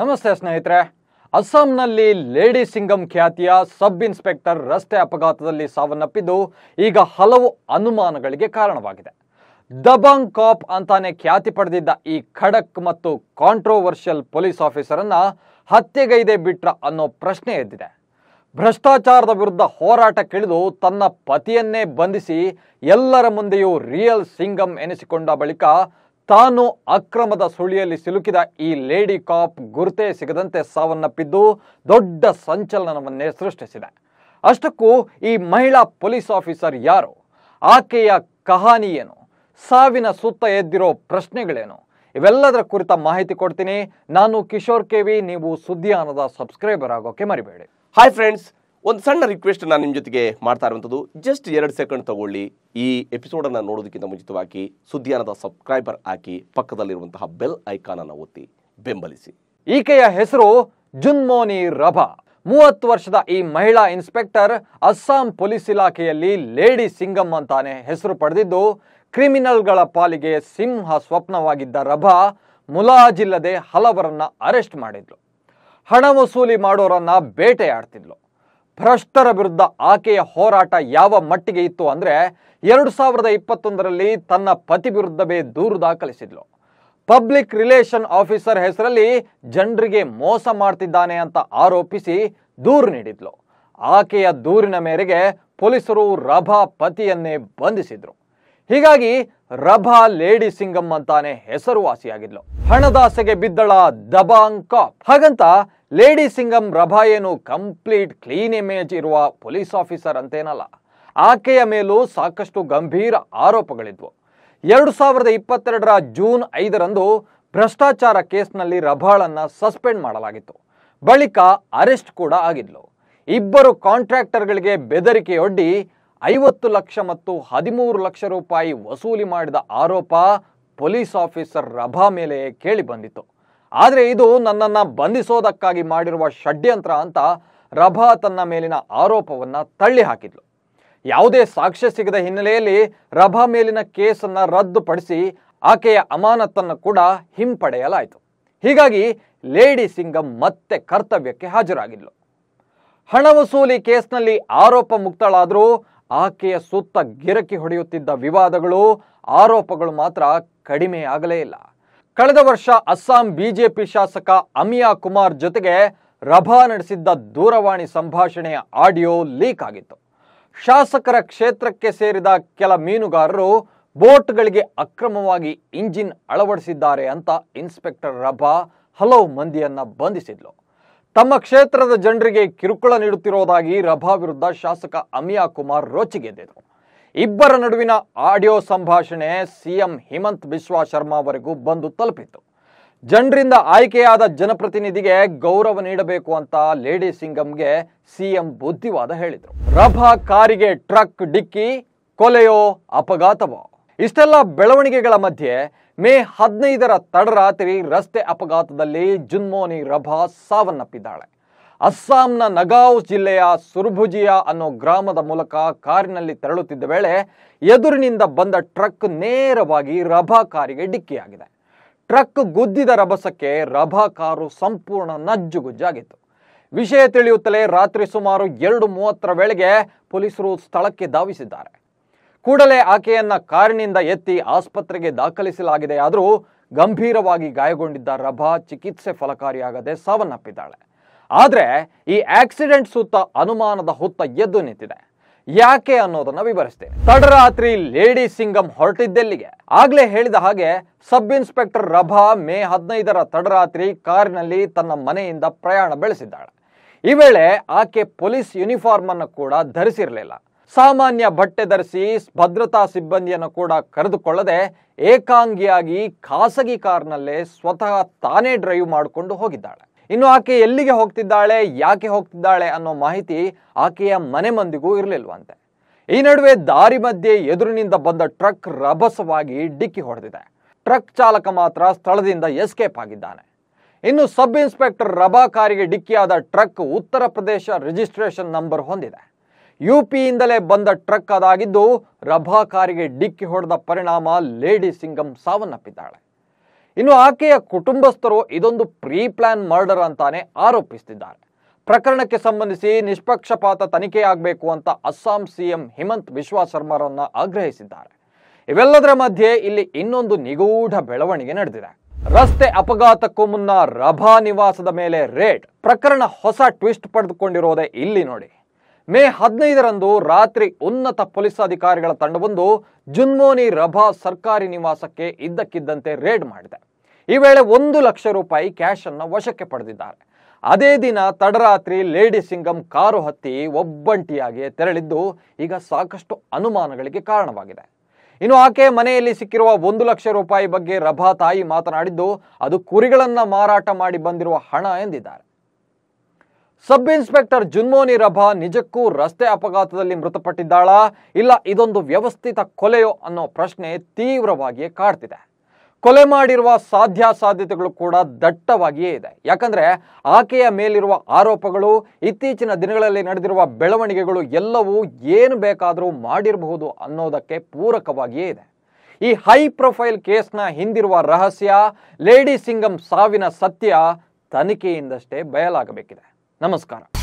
ನಮಸ್ತೆ ಸ್ನೇಹಿತರೆ ಅಸ್ಸಾಂನಲ್ಲಿ ಲೇಡಿ ಸಿಂಗಂ ಖ್ಯಾತಿಯ ಸಬ್ ಇನ್ಸ್ಪೆಕ್ಟರ್ ರಸ್ತೆ ಅಪಘಾತದಲ್ಲಿ ಸಾವನ್ನಪ್ಪಿದ್ದು ಈಗ ಹಲವು ಅನುಮಾನಗಳಿಗೆ ಕಾರಣವಾಗಿದೆ ದಬಾಂಗ್ ಕಾಪ್ ಅಂತಾನೆ ಖ್ಯಾತಿ ಪಡೆದಿದ್ದ ಈ ಖಡಕ್ ಮತ್ತು ಕಾಂಟ್ರೋವರ್ಷಿಯಲ್ ಪೊಲೀಸ್ ಆಫೀಸರನ್ನ ಹತ್ಯೆಗೈದೆ ಬಿಟ್ರ ಅನ್ನೋ ಪ್ರಶ್ನೆ ಎದ್ದಿದೆ ಭ್ರಷ್ಟಾಚಾರದ ವಿರುದ್ಧ ಹೋರಾಟ ಕಿಳಿದು ತನ್ನ ಪತಿಯನ್ನೇ ಬಂಧಿಸಿ ಎಲ್ಲರ ಮುಂದೆಯೂ ರಿಯಲ್ ಸಿಂಗಂ ಎನಿಸಿಕೊಂಡ ಬಳಿಕ ತಾನು ಅಕ್ರಮದ ಸುಳಿಯಲ್ಲಿ ಸಿಲುಕಿದ ಈ ಲೇಡಿ ಕಾಪ್ ಗುರುತೇ ಸಿಗದಂತೆ ಸಾವನ್ನಪ್ಪಿದ್ದು ದೊಡ್ಡ ಸಂಚಲನವನ್ನೇ ಸೃಷ್ಟಿಸಿದೆ ಅಷ್ಟಕ್ಕೂ ಈ ಮಹಿಳಾ ಪೊಲೀಸ್ ಆಫೀಸರ್ ಯಾರು ಆಕೆಯ ಕಹಾನಿ ಏನು ಸಾವಿನ ಸುತ್ತ ಎದ್ದಿರೋ ಪ್ರಶ್ನೆಗಳೇನು ಇವೆಲ್ಲದರ ಕುರಿತ ಮಾಹಿತಿ ಕೊಡ್ತೀನಿ ನಾನು ಕಿಶೋರ್ ಕೆವಿ ನೀವು ಸುದ್ದಿಯಾನದ ಸಬ್ಸ್ಕ್ರೈಬರ್ ಆಗೋಕೆ ಮರಿಬೇಡಿ ಹಾಯ್ ಫ್ರೆಂಡ್ಸ್ ಒಂದು ಸಣ್ಣ ರಿಕ್ವೆಸ್ಟ್ ನಾನು ನಿಮ್ಮ ಜೊತೆಗೆ ಮಾಡ್ತಾ ಇರುವಂಥದ್ದು ಜಸ್ಟ್ ಎರಡು ಸೆಕೆಂಡ್ ತಗೊಳ್ಳಿ ಈ ಎಪಿಸೋಡನ್ನು ನೋಡೋದಕ್ಕಿಂತ ಮುಂಚಿತವಾಗಿ ಸುದ್ದಿಯಾನದ ಸಬ್ಸ್ಕ್ರೈಬರ್ ಹಾಕಿ ಪಕ್ಕದಲ್ಲಿರುವಂತಹ ಬೆಲ್ ಐಕಾನನ್ನು ಒತ್ತಿ ಬೆಂಬಲಿಸಿ ಈಕೆಯ ಹೆಸರು ಜುನ್ಮೋನಿ ರಭಾ ಮೂವತ್ತು ವರ್ಷದ ಈ ಮಹಿಳಾ ಇನ್ಸ್ಪೆಕ್ಟರ್ ಅಸ್ಸಾಂ ಪೊಲೀಸ್ ಇಲಾಖೆಯಲ್ಲಿ ಲೇಡಿ ಸಿಂಗಮ್ ಅಂತಾನೆ ಹೆಸರು ಪಡೆದಿದ್ದು ಕ್ರಿಮಿನಲ್ಗಳ ಪಾಲಿಗೆ ಸಿಂಹ ಸ್ವಪ್ನವಾಗಿದ್ದ ರಭಾ ಮುಲಾಜಿಲ್ಲದೆ ಹಲವರನ್ನ ಅರೆಸ್ಟ್ ಮಾಡಿದ್ಲು ಹಣ ವಸೂಲಿ ಮಾಡೋರನ್ನ ಬೇಟೆಯಾಡ್ತಿದ್ಲು ಭ್ರಷ್ಟರ ವಿರುದ್ಧ ಆಕೆಯ ಹೋರಾಟ ಯಾವ ಮಟ್ಟಿಗೆ ಇತ್ತು ಅಂದರೆ ಎರಡು ಸಾವಿರದ ಇಪ್ಪತ್ತೊಂದರಲ್ಲಿ ತನ್ನ ಪತಿ ವಿರುದ್ಧವೇ ದೂರು ದಾಖಲಿಸಿದ್ಲು ಪಬ್ಲಿಕ್ ರಿಲೇಷನ್ ಆಫೀಸರ್ ಹೆಸರಲ್ಲಿ ಜನರಿಗೆ ಮೋಸ ಮಾಡ್ತಿದ್ದಾನೆ ಅಂತ ಆರೋಪಿಸಿ ದೂರು ನೀಡಿದ್ಲು ಆಕೆಯ ದೂರಿನ ಮೇರೆಗೆ ಪೊಲೀಸರು ರಭಾ ಪತಿಯನ್ನೇ ಬಂಧಿಸಿದರು ಹೀಗಾಗಿ ರಭಾ ಲೇಡಿ ಸಿಂಗಮ್ ಅಂತಾನೆ ಹೆಸರುವಾಸಿಯಾಗಿದ್ಲು ಹಣದಾಸೆಗೆ ಬಿದ್ದಳ ದಬಾಂಗ್ ಕಾಪ್ ಹಾಗಂತ ಲೇಡಿ ಸಿಂಗಮ್ ರಭಾ ಏನು ಕಂಪ್ಲೀಟ್ ಕ್ಲೀನ್ ಇಮೇಜ್ ಇರುವ ಪೊಲೀಸ್ ಆಫೀಸರ್ ಅಂತೇನಲ್ಲ ಆಕೆಯ ಮೇಲೂ ಸಾಕಷ್ಟು ಗಂಭೀರ ಆರೋಪಗಳಿದ್ವು ಎರಡು ಸಾವಿರದ ಇಪ್ಪತ್ತೆರಡರ ಜೂನ್ ಐದರಂದು ಭ್ರಷ್ಟಾಚಾರ ಕೇಸ್ನಲ್ಲಿ ರಭಾಳನ್ನ ಸಸ್ಪೆಂಡ್ ಮಾಡಲಾಗಿತ್ತು ಬಳಿಕ ಅರೆಸ್ಟ್ ಕೂಡ ಆಗಿದ್ಲು ಇಬ್ಬರು ಕಾಂಟ್ರಾಕ್ಟರ್ಗಳಿಗೆ ಬೆದರಿಕೆಯೊಡ್ಡಿ ಐವತ್ತು ಲಕ್ಷ ಮತ್ತು ಹದಿಮೂರು ಲಕ್ಷ ರೂಪಾಯಿ ವಸೂಲಿ ಮಾಡಿದ ಆರೋಪ ಪೊಲೀಸ್ ಆಫೀಸರ್ ರಭಾ ಮೇಲೆ ಕೇಳಿ ಬಂದಿತ್ತು ಆದರೆ ಇದು ನನ್ನನ್ನು ಬಂಧಿಸೋದಕ್ಕಾಗಿ ಮಾಡಿರುವ ಷಡ್ಯಂತ್ರ ಅಂತ ರಭಾ ತನ್ನ ಮೇಲಿನ ಆರೋಪವನ್ನು ತಳ್ಳಿ ಹಾಕಿದ್ಲು ಯಾವುದೇ ಸಾಕ್ಷ್ಯ ಸಿಗದ ಹಿನ್ನೆಲೆಯಲ್ಲಿ ರಭಾ ಮೇಲಿನ ಕೇಸನ್ನು ರದ್ದುಪಡಿಸಿ ಆಕೆಯ ಅಮಾನತನ್ನು ಕೂಡ ಹಿಂಪಡೆಯಲಾಯಿತು ಹೀಗಾಗಿ ಲೇಡಿ ಸಿಂಗಂ ಮತ್ತೆ ಕರ್ತವ್ಯಕ್ಕೆ ಹಾಜರಾಗಿದ್ಲು ಹಣ ವಸೂಲಿ ಕೇಸ್ನಲ್ಲಿ ಆರೋಪ ಮುಕ್ತಳಾದರೂ ಆಕೆಯ ಸುತ್ತ ಗಿರಕಿ ಹೊಡೆಯುತ್ತಿದ್ದ ವಿವಾದಗಳು ಆರೋಪಗಳು ಮಾತ್ರ ಕಡಿಮೆಯಾಗಲೇ ಇಲ್ಲ ಕಳೆದ ವರ್ಷ ಅಸ್ಸಾಂ ಬಿಜೆಪಿ ಶಾಸಕ ಅಮಿಯಾ ಕುಮಾರ್ ಜೊತೆಗೆ ರಭಾ ನಡೆಸಿದ್ದ ದೂರವಾಣಿ ಸಂಭಾಷಣೆಯ ಆಡಿಯೋ ಲೀಕ್ ಆಗಿತ್ತು ಶಾಸಕರ ಕ್ಷೇತ್ರಕ್ಕೆ ಸೇರಿದ ಕೆಲ ಮೀನುಗಾರರು ಬೋಟ್ಗಳಿಗೆ ಅಕ್ರಮವಾಗಿ ಇಂಜಿನ್ ಅಳವಡಿಸಿದ್ದಾರೆ ಅಂತ ಇನ್ಸ್ಪೆಕ್ಟರ್ ರಭಾ ಹಲವು ಮಂದಿಯನ್ನ ಬಂಧಿಸಿದ್ಲು ತಮ್ಮ ಕ್ಷೇತ್ರದ ಜನರಿಗೆ ಕಿರುಕುಳ ನೀಡುತ್ತಿರುವುದಾಗಿ ರಭಾ ವಿರುದ್ಧ ಶಾಸಕ ಅಮಿಯಾ ಕುಮಾರ್ ರೋಚಿಗೆದ್ದರು ಇಬ್ಬರ ನಡುವಿನ ಆಡಿಯೋ ಸಂಭಾಷಣೆ ಸಿಎಂ ಹಿಮಂತ್ ಬಿಸ್ವಾ ಶರ್ಮಾ ಅವರಿಗೂ ಬಂದು ತಲುಪಿತು ಜನರಿಂದ ಆಯ್ಕೆಯಾದ ಜನಪ್ರತಿನಿಧಿಗೆ ಗೌರವ ನೀಡಬೇಕು ಅಂತ ಲೇಡಿ ಸಿಂಗಂಗೆ ಸಿಎಂ ಬುದ್ಧಿವಾದ ಹೇಳಿದರು ರಭಾ ಕಾರಿಗೆ ಟ್ರಕ್ ಡಿಕ್ಕಿ ಕೊಲೆಯೋ ಅಪಘಾತವೋ ಇಷ್ಟೆಲ್ಲ ಬೆಳವಣಿಗೆಗಳ ಮಧ್ಯೆ ಮೇ ಹದಿನೈದರ ತಡರಾತ್ರಿ ರಸ್ತೆ ಅಪಘಾತದಲ್ಲಿ ಜುನ್ಮೋನಿ ರಭಾ ಸಾವನ್ನಪ್ಪಿದ್ದಾಳೆ ಅಸ್ಸಾಂನ ನಗಾವ್ ಜಿಲ್ಲೆಯ ಸುರ್ಭುಜಿಯಾ ಅನ್ನೋ ಗ್ರಾಮದ ಮೂಲಕ ಕಾರಿನಲ್ಲಿ ತೆರಳುತ್ತಿದ್ದ ವೇಳೆ ಎದುರಿನಿಂದ ಬಂದ ಟ್ರಕ್ ನೇರವಾಗಿ ರಭಾ ಕಾರಿಗೆ ಡಿಕ್ಕಿಯಾಗಿದೆ ಟ್ರಕ್ ಗುದ್ದಿದ ರಭಸಕ್ಕೆ ರಭಾ ಕಾರು ಸಂಪೂರ್ಣ ನಜ್ಜುಗುಜ್ಜಾಗಿತ್ತು ವಿಷಯ ತಿಳಿಯುತ್ತಲೇ ರಾತ್ರಿ ಸುಮಾರು ಎರಡು ಮೂವತ್ತರ ವೇಳೆಗೆ ಪೊಲೀಸರು ಸ್ಥಳಕ್ಕೆ ಧಾವಿಸಿದ್ದಾರೆ ಕೂಡಲೇ ಆಕೆಯನ್ನ ಕಾರಿನಿಂದ ಎತ್ತಿ ಆಸ್ಪತ್ರೆಗೆ ದಾಖಲಿಸಲಾಗಿದೆ ಆದರೂ ಗಂಭೀರವಾಗಿ ಗಾಯಗೊಂಡಿದ್ದ ರಭಾ ಚಿಕಿತ್ಸೆ ಫಲಕಾರಿಯಾಗದೆ ಸಾವನ್ನಪ್ಪಿದ್ದಾಳೆ ಆದರೆ ಈ ಆಕ್ಸಿಡೆಂಟ್ ಸುತ್ತ ಅನುಮಾನದ ಹುತ್ತ ಎದ್ದು ನಿಂತಿದೆ ಯಾಕೆ ಅನ್ನೋದನ್ನ ವಿವರಿಸ್ತೇನೆ ತಡರಾತ್ರಿ ಲೇಡಿ ಸಿಂಗಂ ಹೊರಟಿದ್ದೆಲ್ಲಿಗೆ ಆಗ್ಲೇ ಹೇಳಿದ ಹಾಗೆ ಸಬ್ ಇನ್ಸ್ಪೆಕ್ಟರ್ ರಭಾ ಮೇ ಹದಿನೈದರ ತಡರಾತ್ರಿ ಕಾರಿನಲ್ಲಿ ತನ್ನ ಮನೆಯಿಂದ ಪ್ರಯಾಣ ಬೆಳೆಸಿದ್ದಾಳೆ ಈ ವೇಳೆ ಆಕೆ ಪೊಲೀಸ್ ಯೂನಿಫಾರ್ಮ್ ಅನ್ನು ಕೂಡ ಧರಿಸಿರಲಿಲ್ಲ ಸಾಮಾನ್ಯ ಬಟ್ಟೆ ಧರಿಸಿ ಭದ್ರತಾ ಸಿಬ್ಬಂದಿಯನ್ನು ಕೂಡ ಕರೆದುಕೊಳ್ಳದೆ ಏಕಾಂಗಿಯಾಗಿ ಖಾಸಗಿ ಕಾರ್ನಲ್ಲೇ ಸ್ವತಃ ತಾನೇ ಡ್ರೈವ್ ಮಾಡಿಕೊಂಡು ಹೋಗಿದ್ದಾಳೆ ಇನ್ನು ಆಕೆ ಎಲ್ಲಿಗೆ ಹೋಗ್ತಿದ್ದಾಳೆ ಯಾಕೆ ಹೋಗ್ತಿದ್ದಾಳೆ ಅನ್ನೋ ಮಾಹಿತಿ ಆಕೆಯ ಮನೆ ಮಂದಿಗೂ ಇರಲಿಲ್ವಂತೆ ಈ ನಡುವೆ ದಾರಿ ಮಧ್ಯೆ ಎದುರಿನಿಂದ ಬಂದ ಟ್ರಕ್ ರಭಸವಾಗಿ ಡಿಕ್ಕಿ ಹೊಡೆದಿದೆ ಟ್ರಕ್ ಚಾಲಕ ಮಾತ್ರ ಸ್ಥಳದಿಂದ ಎಸ್ಕೇಪ್ ಆಗಿದ್ದಾನೆ ಇನ್ನು ಸಬ್ ಇನ್ಸ್ಪೆಕ್ಟರ್ ರಬಾ ಕಾರಿಗೆ ಡಿಕ್ಕಿಯಾದ truck Uttar Pradesh registration number ಹೊಂದಿದೆ ಯು ಪಿಯಿಂದಲೇ ಬಂದ ಟ್ರಕ್ ಅದಾಗಿದ್ದು ರಭಾ ಕಾರಿಗೆ ಡಿಕ್ಕಿ ಹೊಡೆದ ಪರಿಣಾಮ ಲೇಡಿ ಸಿಂಗಂ ಸಾವನ್ನಪ್ಪಿದ್ದಾಳೆ ಇನ್ನು ಆಕೆಯ ಕುಟುಂಬಸ್ಥರು ಇದೊಂದು ಪ್ರೀ ಪ್ಲಾನ್ ಮರ್ಡರ್ ಅಂತಾನೆ ಆರೋಪಿಸುತ್ತಿದ್ದಾರೆ ಪ್ರಕರಣಕ್ಕೆ ಸಂಬಂಧಿಸಿ ನಿಷ್ಪಕ್ಷಪಾತ ತನಿಖೆಯಾಗಬೇಕು ಅಂತ ಅಸ್ಸಾಂ ಸಿಎಂ ಹಿಮಂತ್ ವಿಶ್ವಾ ಆಗ್ರಹಿಸಿದ್ದಾರೆ ಇವೆಲ್ಲದರ ಮಧ್ಯೆ ಇಲ್ಲಿ ಇನ್ನೊಂದು ನಿಗೂಢ ಬೆಳವಣಿಗೆ ನಡೆದಿದೆ ರಸ್ತೆ ಅಪಘಾತಕ್ಕೂ ಮುನ್ನ ರಭಾ ನಿವಾಸದ ಮೇಲೆ ರೇಡ್ ಪ್ರಕರಣ ಹೊಸ ಟ್ವಿಸ್ಟ್ ಪಡೆದುಕೊಂಡಿರೋದೇ ಇಲ್ಲಿ ನೋಡಿ ಮೇ ಹದಿನೈದರಂದು ರಾತ್ರಿ ಉನ್ನತ ಪೊಲೀಸ್ ಅಧಿಕಾರಿಗಳ ತಂಡವೊಂದು ಜುನ್ಮೋನಿ ರಭಾ ಸರ್ಕಾರಿ ನಿವಾಸಕ್ಕೆ ಇದ್ದಕ್ಕಿದ್ದಂತೆ ರೇಡ್ ಮಾಡಿದೆ ಈ ವೇಳೆ ಒಂದು ಲಕ್ಷ ರೂಪಾಯಿ ಕ್ಯಾಶ್ ಅನ್ನು ವಶಕ್ಕೆ ಪಡೆದಿದ್ದಾರೆ ಅದೇ ದಿನ ತಡರಾತ್ರಿ ಲೇಡಿ ಸಿಂಗಂ ಕಾರು ಹತ್ತಿ ಒಬ್ಬಂಟಿಯಾಗಿ ತೆರಳಿದ್ದು ಈಗ ಸಾಕಷ್ಟು ಅನುಮಾನಗಳಿಗೆ ಕಾರಣವಾಗಿದೆ ಇನ್ನು ಆಕೆ ಮನೆಯಲ್ಲಿ ಸಿಕ್ಕಿರುವ ಒಂದು ಲಕ್ಷ ರೂಪಾಯಿ ಬಗ್ಗೆ ರಭಾ ತಾಯಿ ಮಾತನಾಡಿದ್ದು ಅದು ಕುರಿಗಳನ್ನು ಮಾರಾಟ ಮಾಡಿ ಬಂದಿರುವ ಹಣ ಎಂದಿದ್ದಾರೆ ಸಬ್ ಇನ್ಸ್ಪೆಕ್ಟರ್ ಜುನ್ಮೋನಿ ರಭಾ ನಿಜಕ್ಕೂ ರಸ್ತೆ ಅಪಘಾತದಲ್ಲಿ ಮೃತಪಟ್ಟಿದ್ದಾಳಾ ಇಲ್ಲ ಇದೊಂದು ವ್ಯವಸ್ಥಿತ ಕೊಲೆಯೋ ಅನ್ನೋ ಪ್ರಶ್ನೆ ತೀವ್ರವಾಗಿಯೇ ಕಾಡ್ತಿದೆ ಕೊಲೆ ಮಾಡಿರುವ ಸಾಧ್ಯ ಸಾಧ್ಯತೆಗಳು ಕೂಡ ದಟ್ಟವಾಗಿಯೇ ಇದೆ ಯಾಕಂದರೆ ಆಕೆಯ ಮೇಲಿರುವ ಆರೋಪಗಳು ಇತ್ತೀಚಿನ ದಿನಗಳಲ್ಲಿ ನಡೆದಿರುವ ಬೆಳವಣಿಗೆಗಳು ಎಲ್ಲವೂ ಏನು ಬೇಕಾದರೂ ಮಾಡಿರಬಹುದು ಅನ್ನೋದಕ್ಕೆ ಪೂರಕವಾಗಿಯೇ ಇದೆ ಈ ಹೈ ಪ್ರೊಫೈಲ್ ಕೇಸ್ನ ಹಿಂದಿರುವ ರಹಸ್ಯ ಲೇಡಿ ಸಿಂಗಂ ಸಾವಿನ ಸತ್ಯ ತನಿಖೆಯಿಂದಷ್ಟೇ ಬಯಲಾಗಬೇಕಿದೆ నమస్కారం